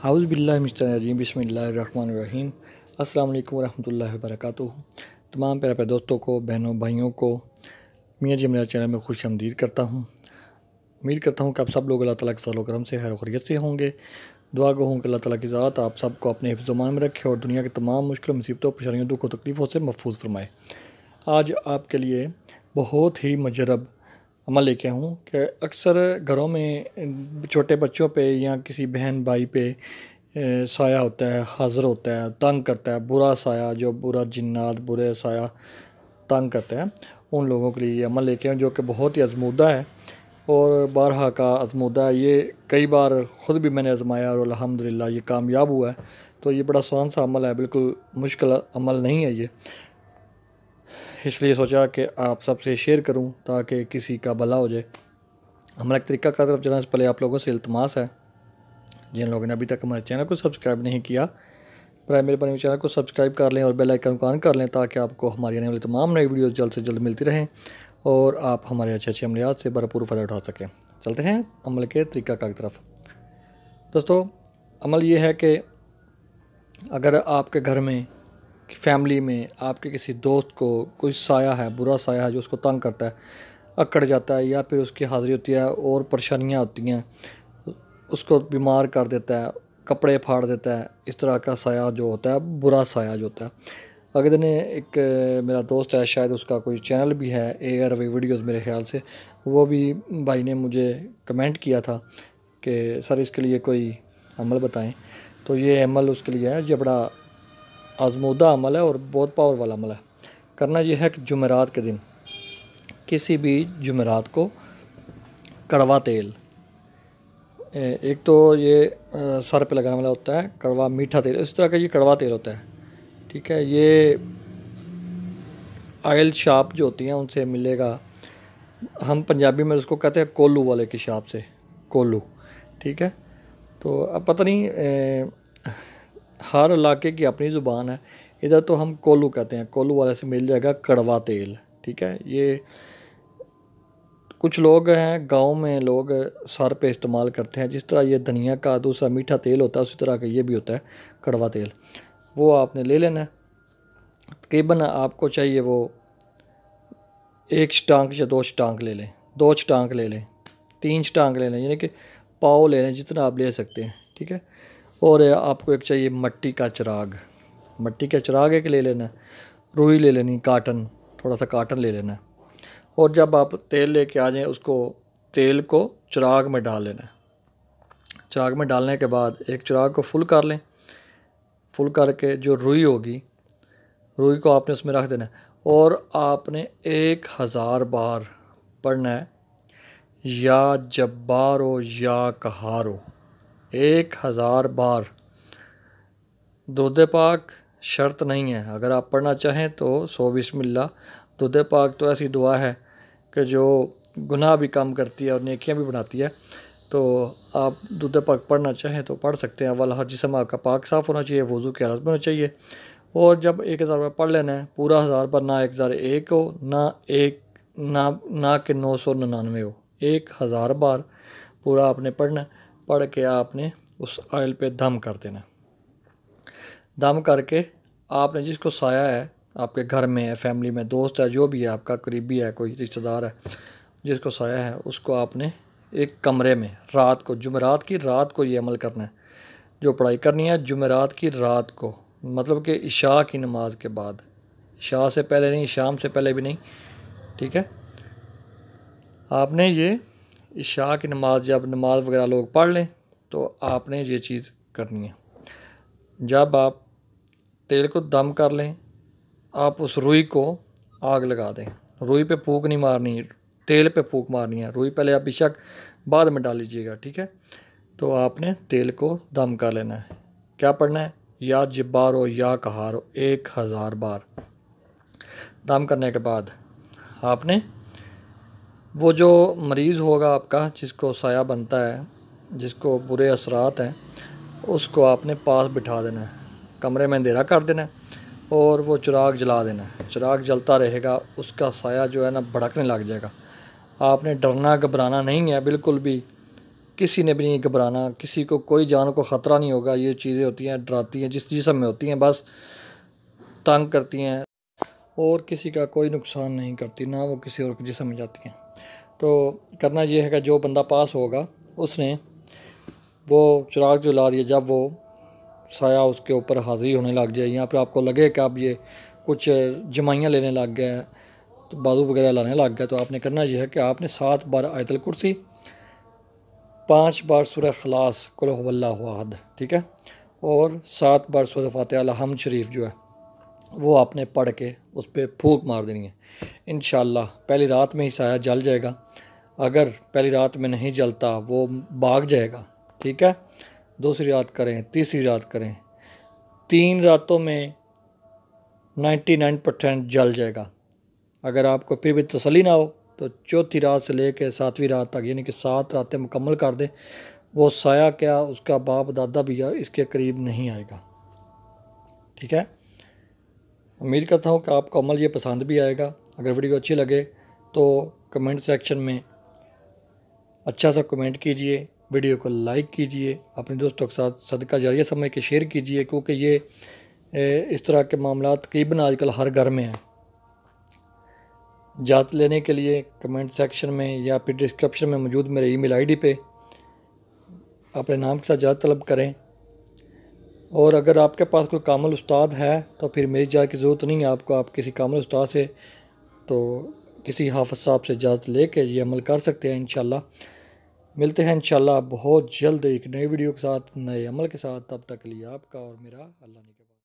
हाउज़बिल्लाजीम बसमीम अल्लाम वरम वरक तमाम प्यारे प्यारे दोस्तों को बहनों भाइयों को मियाँ जी मेरा चैनल में खुश आमदीद करता हूँ उम्मीद करता हूँ कि आप सब लोग अल्लाह ताला के फल करम से हर खरीत से होंगे दुआ को हूँ कि अल्लाह ताला की ज़ात आप सबको अपने हिफ्जमान में रखे और दुनिया के तमाम मुश्किल मुसीबतों परेशानियों दुख तकलीफ़ों से महफूज फरमाए आज आपके लिए बहुत ही मजरब अमल लेके हूँ कि अक्सर घरों में छोटे बच्चों पे या किसी बहन भाई पे साया होता है हाजिर होता है तंग करता है बुरा साया जो बुरा जिन्नात बुरे साया तंग करता है उन लोगों के लिए अमल लेके हूँ जो कि बहुत ही आजमूदा है और बारहा का आजमूदा ये कई बार ख़ुद भी मैंने आजमाया और अलहमदिल्ला ये कामयाब हुआ है तो ये बड़ा आसान सा अमल है बिल्कुल मुश्किल अमल नहीं है ये इसलिए सोचा कि आप सबसे शेयर करूं ताकि किसी का भला हो जाए हमारा एक तरीका का तरफ जाना से पहले आप लोगों से इल्तमास है जिन लोगों ने अभी तक हमारे चैनल को सब्सक्राइब नहीं किया प्राइमरी पर चैनल को सब्सक्राइब कर लें और बेल आइकन को ऑन कर लें ताकि आपको हमारी आने वाली तमाम नई वीडियो जल्द से जल्द मिलती रहें और आप हमारे अच्छे अच्छे अमलियात से भरपूर फ़ायदा उठा सकें चलते हैं अमल के तरीका की तरफ दोस्तों अमल ये है कि अगर आपके घर में फैमिली में आपके किसी दोस्त को कोई साया है बुरा साया है जो उसको तंग करता है अकड़ जाता है या फिर उसकी हाज़िरी होती है और परेशानियाँ होती हैं उसको बीमार कर देता है कपड़े फाड़ देता है इस तरह का साया जो होता है बुरा साया जो होता है अगले दिन एक मेरा दोस्त है शायद उसका कोई चैनल भी है ए आर वी वीडियोज़ मेरे ख्याल से वो भी भाई ने मुझे कमेंट किया था कि सर इसके लिए कोई अमल बताएं तो ये अमल उसके लिए है बड़ा आजमूदा अमल है और बहुत पावर वाला अमल है करना यह है कि जुमेरात के दिन किसी भी जुमेरात को कड़वा तेल एक तो ये सर पे लगाने वाला होता है कड़वा मीठा तेल इस तरह का ये कड़वा तेल होता है ठीक है ये आयल शाप जो होती हैं उनसे मिलेगा हम पंजाबी में उसको कहते हैं कोलू वाले की शाप से कोलू ठीक है तो अब पता नहीं ए, हर इलाके की अपनी ज़ुबान है इधर तो हम कोलू कहते हैं कोलू वाले से मिल जाएगा कड़वा तेल ठीक है ये कुछ लोग हैं गांव में लोग सर पे इस्तेमाल करते हैं जिस तरह ये धनिया का दूसरा मीठा तेल होता है उसी तरह का ये भी होता है कड़वा तेल वो आपने ले लेना है तकरीबन आपको चाहिए वो एक स्टांक या दो स्टांक ले लें दो स्टांक ले लें तीन स्टांक ले लें यानी कि पाओ ले लें जितना आप ले सकते हैं ठीक है और आपको एक चाहिए मट्टी का चिराग मट्टी का चिराग एक ले लेना रुई ले लेनी काटन थोड़ा सा काटन ले लेना और जब आप तेल लेके आ जाएँ उसको तेल को चिराग में डाल लेना चिराग में डालने के बाद एक चिराग को फुल कर लें फुल करके जो रुई होगी रुई को आपने उसमें रख देना और आपने एक हज़ार बार पढ़ना है या जब्बारो या कहारो एक हज़ार बार दूध पाक शर्त नहीं है अगर आप पढ़ना चाहें तो सो बिस्मिल्ला दूध पाक तो ऐसी दुआ है कि जो गुनाह भी कम करती है और नेकियां भी बनाती है तो आप दूध पाक पढ़ना चाहें तो पढ़ सकते हैं अवल हर जिसम आपका पाक साफ़ होना चाहिए वज़ू के हालत में होना चाहिए और जब एक हज़ार बार पढ़ लेना है पूरा हज़ार बार ना एक हज़ार एक हो ना एक ना ना के नौ सौ निन्यानवे हो एक हज़ार बार पूरा आपने पढ़ना है पढ़ के आपने उस ऑयल पे दम कर देना दम करके आपने जिसको साया है आपके घर में है फैमिली में दोस्त है जो भी है आपका करीबी है कोई रिश्तेदार है जिसको साया है उसको आपने एक कमरे में रात को जुमेरात की रात को ये अमल करना है जो पढ़ाई करनी है जुमेरात की रात को मतलब कि इशा की नमाज के बाद इशा से पहले नहीं शाम से पहले भी नहीं ठीक है आपने ये इशा की नमाज जब नमाज वगैरह लोग पढ़ लें तो आपने ये चीज़ करनी है जब आप तेल को दम कर लें आप उस रुई को आग लगा दें रुई पे फूक नहीं मारनी तेल पे फूक मारनी है रुई पहले आप बेशक बाद में डाल लीजिएगा ठीक है तो आपने तेल को दम कर लेना है क्या पढ़ना है या हो या हो एक हज़ार बार दम करने के बाद आपने वो जो मरीज़ होगा आपका जिसको साया बनता है जिसको बुरे असरात हैं उसको आपने पास बिठा देना है कमरे में अंधेरा कर देना है और वो चिराग जला देना है चिराग जलता रहेगा उसका साया जो है ना भड़कने लग जाएगा आपने डरना घबराना नहीं है बिल्कुल भी किसी ने भी नहीं घबराना किसी को कोई जान को ख़तरा नहीं होगा ये चीज़ें होती हैं डराती हैं जिस जिसम में होती हैं बस तंग करती हैं और किसी का कोई नुकसान नहीं करती ना वो किसी और जिसम में जाती हैं तो करना यह है कि जो बंदा पास होगा उसने वो चिराग जला दिया जब वो साया उसके ऊपर हाजिर होने लग जाए या फिर आपको लगे कि आप ये कुछ जमाइयाँ लेने लग गए तो बाजू वगैरह लाने लग गए तो आपने करना यह है कि आपने सात बार आयतल कुर्सी पाँच बार सूर्य खलास कुल्ला हद ठीक है और सात बार सुरह फ़ात हम शरीफ जो है वो आपने पढ़ के उस पर फूक मार देनी है इन पहली रात में ही साया जल जाएगा अगर पहली रात में नहीं जलता वो भाग जाएगा ठीक है दूसरी रात करें तीसरी रात करें तीन रातों में 99 परसेंट जल जाएगा अगर आपको फिर भी तसली ना हो तो चौथी रात से ले कर सातवीं रात तक यानी कि सात रातें मुकम्मल कर दें वो साया क्या उसका बाप दादा भी इसके करीब नहीं आएगा ठीक है उम्मीद करता हूँ कि आपको अमल ये पसंद भी आएगा अगर वीडियो अच्छी लगे तो कमेंट सेक्शन में अच्छा सा कमेंट कीजिए वीडियो को लाइक कीजिए अपने दोस्तों के साथ सदका जरिया समय के शेयर कीजिए क्योंकि ये इस तरह के मामला तकरीबन आजकल हर घर में हैं जात लेने के लिए कमेंट सेक्शन में या फिर डिस्क्रिप्शन में मौजूद मेरे ईमेल आईडी पे अपने नाम के साथ जात तलब करें और अगर आपके पास कोई कामल उस्ताद है तो फिर मेरी जात की ज़रूरत नहीं है आपको आप किसी कामल उस्ताद से तो किसी हाफ साहब से इजाज़त ले कर ये अमल कर सकते हैं इन मिलते हैं इंशाल्लाह बहुत जल्द एक नए वीडियो के साथ नए अमल के साथ तब तक लिए आपका और मेरा अल्लाह ने